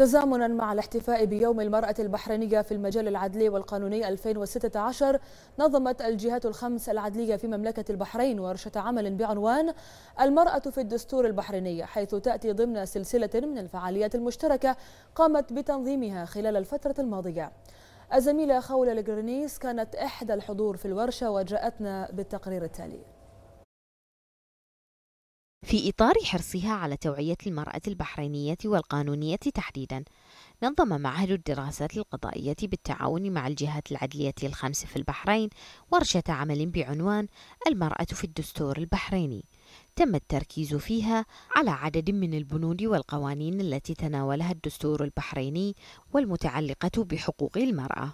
تزامنا مع الاحتفاء بيوم المرأة البحرينية في المجال العدلي والقانوني 2016 نظمت الجهات الخمس العدلية في مملكة البحرين ورشة عمل بعنوان المرأة في الدستور البحريني حيث تأتي ضمن سلسلة من الفعاليات المشتركة قامت بتنظيمها خلال الفترة الماضية الزميلة خولة الجرنيس كانت إحدى الحضور في الورشة وجاءتنا بالتقرير التالي في إطار حرصها على توعية المرأة البحرينية والقانونية تحديدا نظم معهد الدراسات القضائية بالتعاون مع الجهات العدلية الخمس في البحرين ورشة عمل بعنوان المرأة في الدستور البحريني تم التركيز فيها على عدد من البنود والقوانين التي تناولها الدستور البحريني والمتعلقة بحقوق المرأة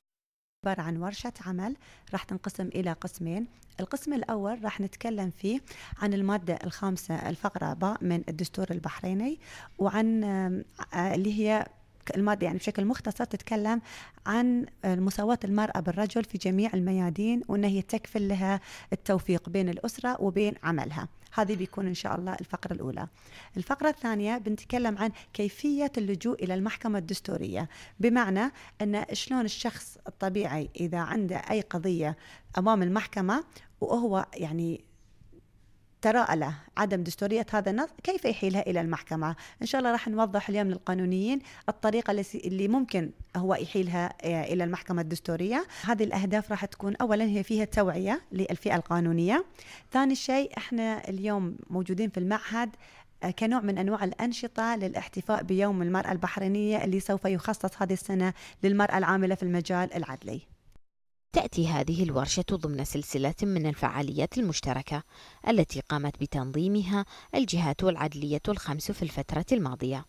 أكبر عن ورشة عمل راح تنقسم إلى قسمين القسم الأول راح نتكلم فيه عن المادة الخامسة الفقرة باء من الدستور البحريني وعن آه، اللي هي المادة يعني بشكل مختصر تتكلم عن مساواة المرأة بالرجل في جميع الميادين وأن هي تكفل لها التوفيق بين الأسرة وبين عملها هذه بيكون إن شاء الله الفقرة الأولى الفقرة الثانية بنتكلم عن كيفية اللجوء إلى المحكمة الدستورية بمعنى أن شلون الشخص الطبيعي إذا عنده أي قضية أمام المحكمة وهو يعني افتراء له عدم دستورية هذا النص كيف يحيلها إلى المحكمة إن شاء الله راح نوضح اليوم للقانونيين الطريقة اللي ممكن هو يحيلها آه، إلى المحكمة الدستورية هذه الأهداف راح تكون أولا هي فيها توعية للفئة القانونية ثاني شيء إحنا اليوم موجودين في المعهد آه، كنوع من انواع الانشطه للاحتفاء بيوم المراه البحرينيه اللي سوف يخصص هذه السنه للمراه العامله في المجال العدلي تأتي هذه الورشة ضمن سلسلة من الفعاليات المشتركة التي قامت بتنظيمها الجهات العدلية الخمس في الفترة الماضية.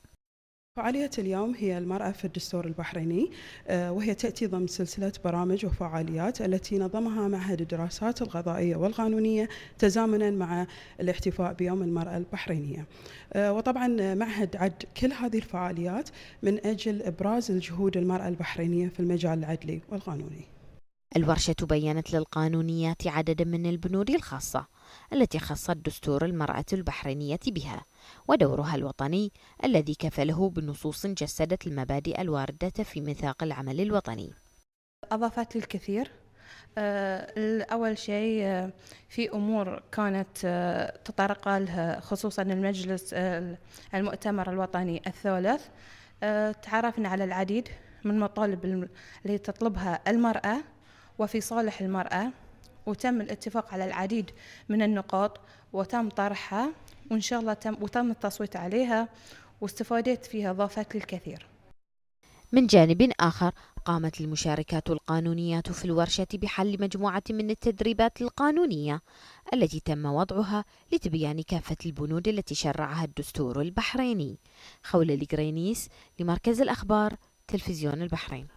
فعالية اليوم هي المرأة في الدستور البحريني آه، وهي تأتي ضمن سلسلة برامج وفعاليات التي نظمها معهد الدراسات القضائية والقانونية تزامنا مع الاحتفاء بيوم المرأة البحرينية آه، وطبعا معهد عد كل هذه الفعاليات من أجل إبراز الجهود المرأة البحرينية في المجال العدلي والقانوني الورشة بيّنت للقانونيات عددا من البنود الخاصة التي خص دستور المرأة البحرينية بها ودورها الوطني الذي كفله بنصوص جسدت المبادئ الواردة في ميثاق العمل الوطني أضافت الكثير آه، أول شيء آه، في أمور كانت آه، تطرق لها خصوصا المجلس المؤتمر الوطني الثالث تعرفنا على العديد من مطالب اللي تطلبها المرأة وفي صالح المرأة وتم الاتفاق على العديد من النقاط وتم طرحها وإن شاء الله تم وتم التصويت عليها واستفادت فيها ضافت للكثير من جانب آخر قامت المشاركات القانونيات في الورشة بحل مجموعة من التدريبات القانونية التي تم وضعها لتبيان كافة البنود التي شرعها الدستور البحريني خولة القرينيس لمركز الأخبار تلفزيون البحرين